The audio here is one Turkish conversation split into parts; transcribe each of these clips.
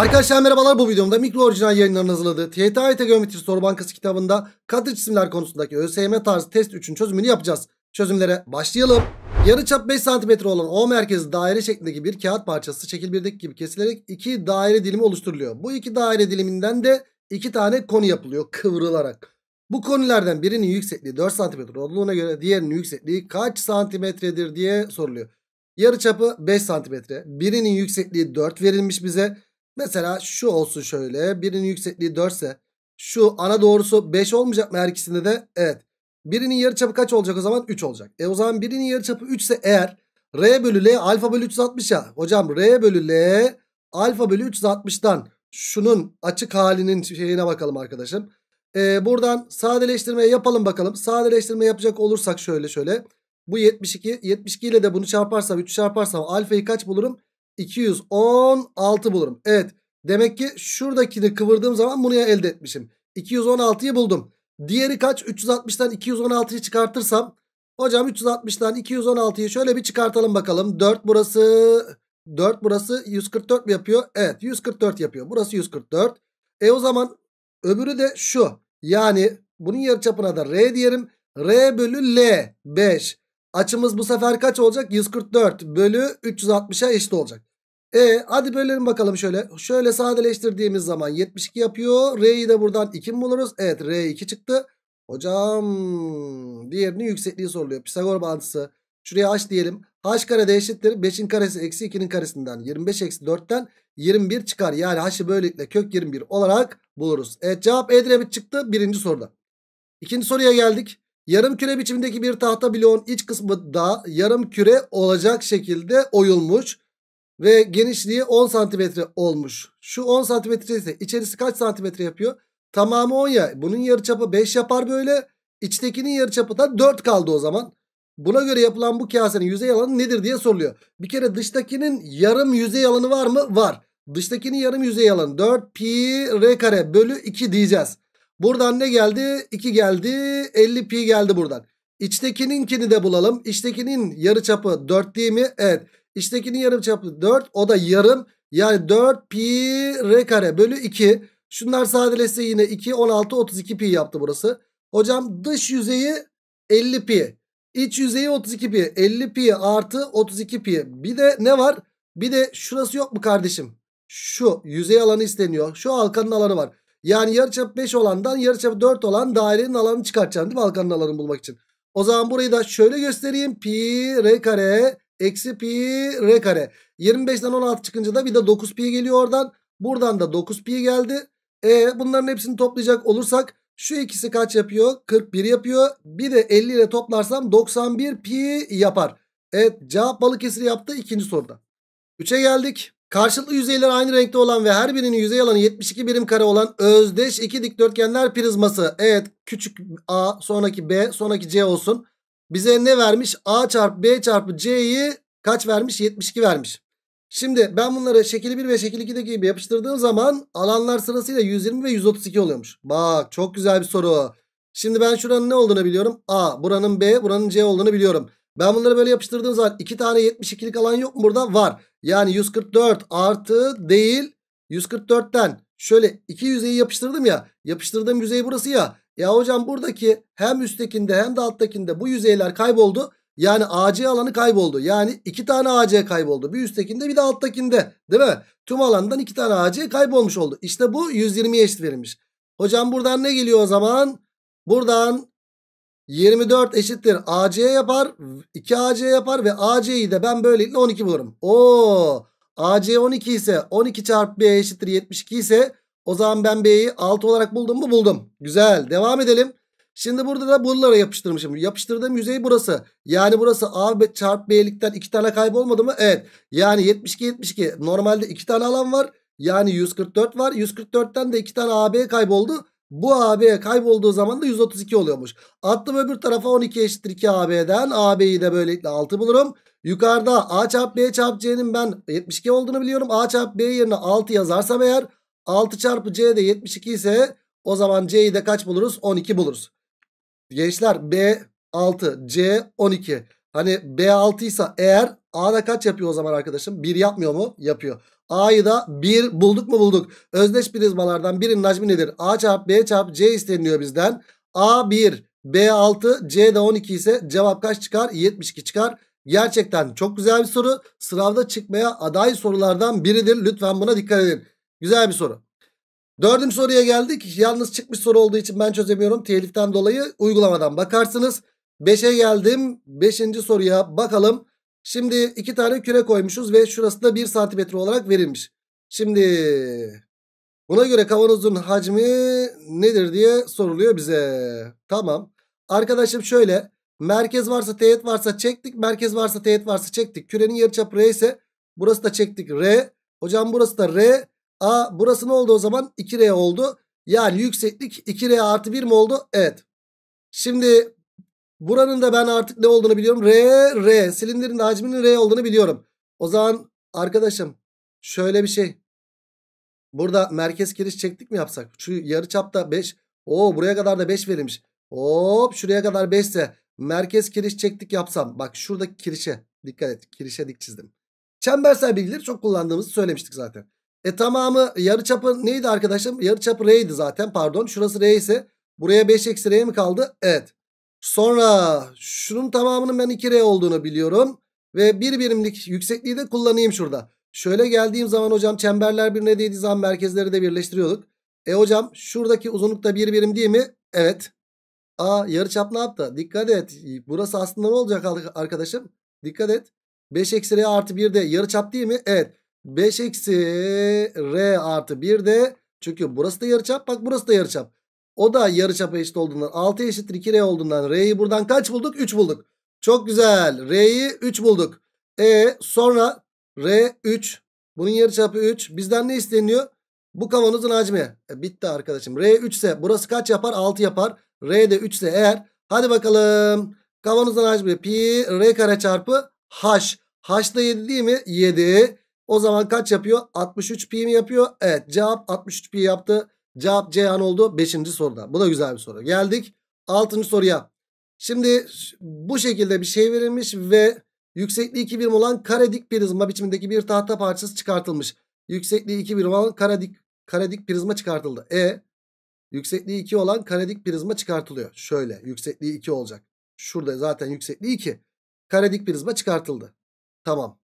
Arkadaşlar merhabalar bu videomda mikro orijinal yayınların hazırladığı TYT Geometri Soru Bankası kitabında katı cisimler konusundaki ÖSYM tarzı test 3'ün çözümünü yapacağız. Çözümlere başlayalım. Yarıçap 5 cm olan O merkezi daire şeklindeki bir kağıt parçası şekil 1'deki gibi kesilerek iki daire dilimi oluşturuluyor. Bu iki daire diliminden de iki tane koni yapılıyor kıvrılarak. Bu konilerden birinin yüksekliği 4 cm olduğuna göre diğerinin yüksekliği kaç santimetredir diye soruluyor. Yarıçapı 5 cm, birinin yüksekliği 4 verilmiş bize. Mesela şu olsun şöyle. Birinin yüksekliği 4 ise şu ana doğrusu 5 olmayacak mı her ikisinde de? Evet. Birinin yarıçapı kaç olacak o zaman? 3 olacak. E o zaman birinin yarıçapı 3 ise eğer R bölü L alfa bölü 360 ya. Hocam R bölü L alfa bölü 360'dan şunun açık halinin şeyine bakalım arkadaşım. Ee, buradan sadeleştirmeye yapalım bakalım. Sadeleştirme yapacak olursak şöyle şöyle. Bu 72. 72 ile de bunu çarparsam 3 çarparsam alfayı kaç bulurum? 216 bulurum. Evet demek ki şuradakini kıvırdığım zaman bunu ya elde etmişim. 216'yı buldum. Diğeri kaç? 360'dan 216'yı çıkartırsam. Hocam 360'dan 216'yı şöyle bir çıkartalım bakalım. 4 burası 4 burası 144 mi yapıyor? Evet 144 yapıyor. Burası 144. E o zaman öbürü de şu. Yani bunun yarıçapına da R diyelim. R bölü L 5. Açımız bu sefer kaç olacak? 144 bölü 360'a eşit olacak. E hadi bölelim bakalım şöyle. Şöyle sadeleştirdiğimiz zaman 72 yapıyor. R'yi de buradan 2 mi buluruz? Evet R 2 çıktı. Hocam diğerinin yüksekliği soruluyor. Pisagor bağıntısı. Şuraya h diyelim. h karede eşittir. 5'in karesi eksi 2'nin karesinden. 25 eksi 4'ten 21 çıkar. Yani h'ı böylelikle kök 21 olarak buluruz. Evet cevap Edremit çıktı birinci soruda. İkinci soruya geldik. Yarım küre biçimindeki bir tahta bloğun iç kısmı da yarım küre olacak şekilde oyulmuş. Ve genişliği 10 santimetre olmuş. Şu 10 santimetre ise içerisi kaç santimetre yapıyor? Tamamı 10 ya. Bunun yarıçapı 5 yapar böyle. İçtekinin yarıçapı da 4 kaldı o zaman. Buna göre yapılan bu kasenin yüzey alanı nedir diye soruluyor. Bir kere dıştakinin yarım yüzey alanı var mı? Var. Dıştakinin yarım yüzey alanı 4 pi r kare bölü 2 diyeceğiz. Buradan ne geldi? 2 geldi. 50 pi geldi buradan. İçtekininkini de bulalım. İçtekinin yarıçapı 4 değil mi? Evet. İçtekinin yarım çapı 4. O da yarım. Yani 4 pi r kare bölü 2. Şunlar sadeleşse yine 2. 16 32 pi yaptı burası. Hocam dış yüzeyi 50 pi. İç yüzeyi 32 pi. 50 pi artı 32 pi. Bir de ne var? Bir de şurası yok mu kardeşim? Şu yüzey alanı isteniyor. Şu halkanın alanı var. Yani yarıçapı 5 olandan yarıçapı 4 olan dairenin alanını çıkartacaksın değil mi? Halkanın alanını bulmak için. O zaman burayı da şöyle göstereyim. Pi r kare Eksi pi r kare. 25'ten 16 çıkınca da bir de 9 pi geliyor oradan. Buradan da 9 pi geldi. E bunların hepsini toplayacak olursak şu ikisi kaç yapıyor? 41 yapıyor. Bir de 50 ile toplarsam 91 pi yapar. Evet cevap Balıkesir yaptı ikinci soruda. 3'e geldik. Karşılıklı yüzeyler aynı renkte olan ve her birinin yüzey alanı 72 birim kare olan özdeş iki dikdörtgenler prizması. Evet küçük a sonraki b sonraki c olsun. Bize ne vermiş? A çarpı B çarpı C'yi kaç vermiş? 72 vermiş. Şimdi ben bunları şekil 1 ve şekil 2'deki gibi yapıştırdığım zaman alanlar sırasıyla 120 ve 132 oluyormuş. Bak çok güzel bir soru. Şimdi ben şuranın ne olduğunu biliyorum. A buranın B buranın C olduğunu biliyorum. Ben bunları böyle yapıştırdığım zaman 2 tane 72'lik alan yok mu burada? Var. Yani 144 artı değil 144'ten şöyle iki yüzeyi yapıştırdım ya. Yapıştırdığım yüzey burası ya. Ya hocam buradaki hem üsttekinde hem de alttakinde bu yüzeyler kayboldu. Yani AC alanı kayboldu. Yani iki tane AC kayboldu. Bir üsttekinde bir de alttakinde. Değil mi? Tüm alandan iki tane AC kaybolmuş oldu. İşte bu 120 eşit verilmiş. Hocam buradan ne geliyor o zaman? Buradan 24 eşittir AC yapar. 2 AC yapar ve AC'yi de ben böylelikle 12 bulurum. Oo! AC 12 ise 12 çarpı B eşittir 72 ise o zaman ben B'yi 6 olarak buldum mu? Buldum. Güzel. Devam edelim. Şimdi burada da bunlara yapıştırmışım. Yapıştırdığım yüzey burası. Yani burası A çarpı B'likten 2 tane kaybolmadı mı? Evet. Yani 72 72. Normalde 2 tane alan var. Yani 144 var. 144'ten de 2 tane AB kayboldu. Bu AB kaybolduğu zaman da 132 oluyormuş. Attım öbür tarafa 12 eşittir 2 AB'den. AB'yi de böylelikle 6 bulurum. Yukarıda A çarp B çarp C'nin ben 72 olduğunu biliyorum. A çarp B yerine 6 yazarsam eğer 6 çarpı C de 72 ise o zaman C'yi de kaç buluruz? 12 buluruz. Gençler B 6 C 12. Hani B6 ise eğer a da kaç yapıyor o zaman arkadaşım? 1 yapmıyor mu? Yapıyor. A'yı da 1 bulduk mu bulduk. Özdeş prizmalardan birinin hacmi nedir? A çarpı B çarpı C isteniliyor bizden. A 1 B6 C de 12 ise cevap kaç çıkar? 72 çıkar. Gerçekten çok güzel bir soru. Sınavda çıkmaya aday sorulardan biridir. Lütfen buna dikkat edin. Güzel bir soru. Dördüncü soruya geldik. Yalnız çıkmış soru olduğu için ben çözemiyorum. Teliften dolayı uygulamadan bakarsınız. Beşe geldim. Beşinci soruya bakalım. Şimdi iki tane küre koymuşuz ve şurası da bir santimetre olarak verilmiş. Şimdi buna göre kavanozun hacmi nedir diye soruluyor bize. Tamam. Arkadaşım şöyle. Merkez varsa teğet varsa çektik. Merkez varsa teğet varsa çektik. Kürenin yarıçapı R ise burası da çektik R. Hocam burası da R. A burası ne oldu o zaman? 2R oldu. Yani yükseklik 2R artı 1 mi oldu? Evet. Şimdi buranın da ben artık ne olduğunu biliyorum. R, R. Silindirin de hacminin R olduğunu biliyorum. O zaman arkadaşım şöyle bir şey. Burada merkez kiriş çektik mi yapsak? Şu yarı çapta 5. Oo buraya kadar da 5 verilmiş. Hop şuraya kadar 5 ise merkez kiriş çektik yapsam. Bak şuradaki kirişe dikkat et. Kirişe dik çizdim. Çembersel bilgileri çok kullandığımızı söylemiştik zaten. E tamamı yarı çapı neydi arkadaşım? yarı Yarıçapı R'ydi zaten pardon. Şurası R ise buraya 5 eksi R mi kaldı? Evet. Sonra şunun tamamının ben 2R olduğunu biliyorum. Ve bir birimlik yüksekliği de kullanayım şurada. Şöyle geldiğim zaman hocam çemberler birine değdiği zaman merkezleri de birleştiriyorduk. E hocam şuradaki uzunluk da bir birim değil mi? Evet. Aa çap ne yaptı? Dikkat et. Burası aslında ne olacak arkadaşım? Dikkat et. 5 eksi R artı 1 de yarı çap değil mi? Evet. 5 eksi R artı 1 de çünkü burası da yarıçap bak burası da yarıçap. O da yarıçapa eşit olduğundan 6 eşittir 2R olduğundan R'yi buradan kaç bulduk? 3 bulduk. Çok güzel. R'yi 3 bulduk. E sonra R 3. Bunun yarıçapı 3. Bizden ne isteniyor? Bu kavanozun hacmi. E, bitti arkadaşım. R 3 ise burası kaç yapar? 6 yapar. R de 3 ise eğer. Hadi bakalım. Kavanozun hacmi pi R kare çarpı H. H da 7 değil mi? 7. O zaman kaç yapıyor? 63 pi mi yapıyor? Evet cevap 63 pi yaptı. Cevap Ceyhan oldu 5. soruda. Bu da güzel bir soru. Geldik 6. soruya. Şimdi bu şekilde bir şey verilmiş ve yüksekliği 2 birim olan kare dik prizma biçimindeki bir tahta parçası çıkartılmış. Yüksekliği 2 birim olan kare dik, kare dik prizma çıkartıldı. E yüksekliği 2 olan kare dik prizma çıkartılıyor. Şöyle yüksekliği 2 olacak. Şurada zaten yüksekliği 2. Kare dik prizma çıkartıldı. Tamam.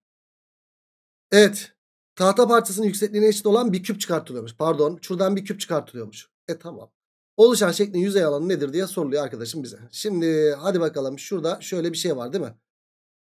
Evet. Tahta parçasının yüksekliğine eşit olan bir küp çıkartılıyormuş. Pardon. Şuradan bir küp çıkartılıyormuş. E tamam. Oluşan şeklin yüzey alanı nedir diye soruluyor arkadaşım bize. Şimdi hadi bakalım şurada şöyle bir şey var değil mi?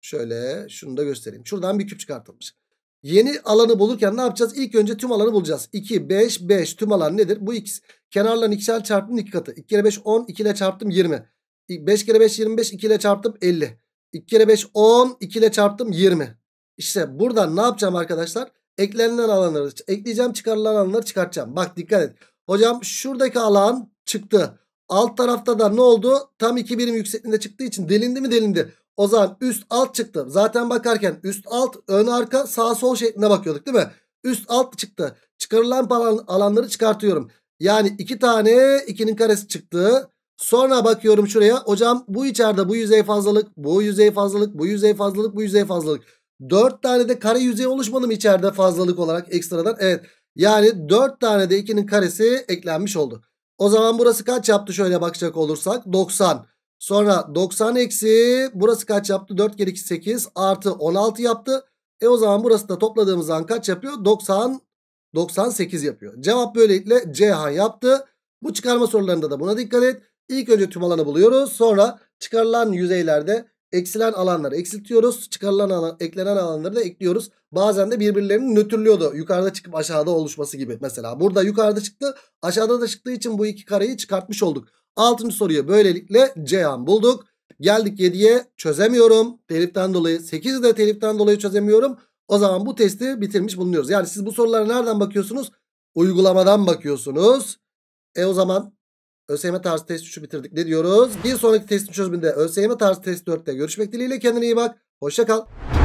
Şöyle şunu da göstereyim. Şuradan bir küp çıkartılmış. Yeni alanı bulurken ne yapacağız? İlk önce tüm alanı bulacağız. 2, 5, 5 tüm alan nedir? Bu x. Kenarların ikişer çarptım iki katı. 2 kere 5 10, 2 ile çarptım 20. 5 kere 5 25, 2 ile çarptım 50. 2 kere 5 10, 2 ile çarptım 20. İşte burada ne yapacağım arkadaşlar? Eklenilen alanları ekleyeceğim. Çıkarılan alanları çıkartacağım. Bak dikkat et. Hocam şuradaki alan çıktı. Alt tarafta da ne oldu? Tam 2 birim yüksekliğinde çıktığı için delindi mi delindi. O zaman üst alt çıktı. Zaten bakarken üst alt ön arka sağ sol şeklinde bakıyorduk değil mi? Üst alt çıktı. Çıkarılan alan, alanları çıkartıyorum. Yani 2 iki tane 2'nin karesi çıktı. Sonra bakıyorum şuraya. Hocam bu içeride bu yüzey fazlalık, bu yüzey fazlalık, bu yüzey fazlalık, bu yüzey fazlalık. 4 tane de kare yüzey oluşmadı mı içeride fazlalık olarak ekstradan? Evet. Yani 4 tane de 2'nin karesi eklenmiş oldu. O zaman burası kaç yaptı şöyle bakacak olursak? 90. Sonra 90 eksi burası kaç yaptı? 4 kere 2 8 artı 16 yaptı. E o zaman burası da topladığımız zaman kaç yapıyor? 90 98 yapıyor. Cevap böylelikle Cihan yaptı. Bu çıkarma sorularında da buna dikkat et. İlk önce tüm alanı buluyoruz. Sonra çıkarılan yüzeylerde eksilen alanları eksiltiyoruz. Çıkarılan alan, eklenen alanları da ekliyoruz. Bazen de birbirlerini nötrlüyordu. Yukarıda çıkıp aşağıda oluşması gibi. Mesela burada yukarıda çıktı. Aşağıda da çıktığı için bu iki kareyi çıkartmış olduk. Altıncı soruyu böylelikle Ceyhan bulduk. Geldik 7'ye çözemiyorum. Teliften dolayı 8'i de teliften dolayı çözemiyorum. O zaman bu testi bitirmiş bulunuyoruz. Yani siz bu sorulara nereden bakıyorsunuz? Uygulamadan bakıyorsunuz. E o zaman ÖSYM e tarzı test 3'ü bitirdik. Ne diyoruz? Bir sonraki testin çözümünde ÖSYM e tarzı test 4'te görüşmek dileğiyle. Kendine iyi bak. Hoşça kal.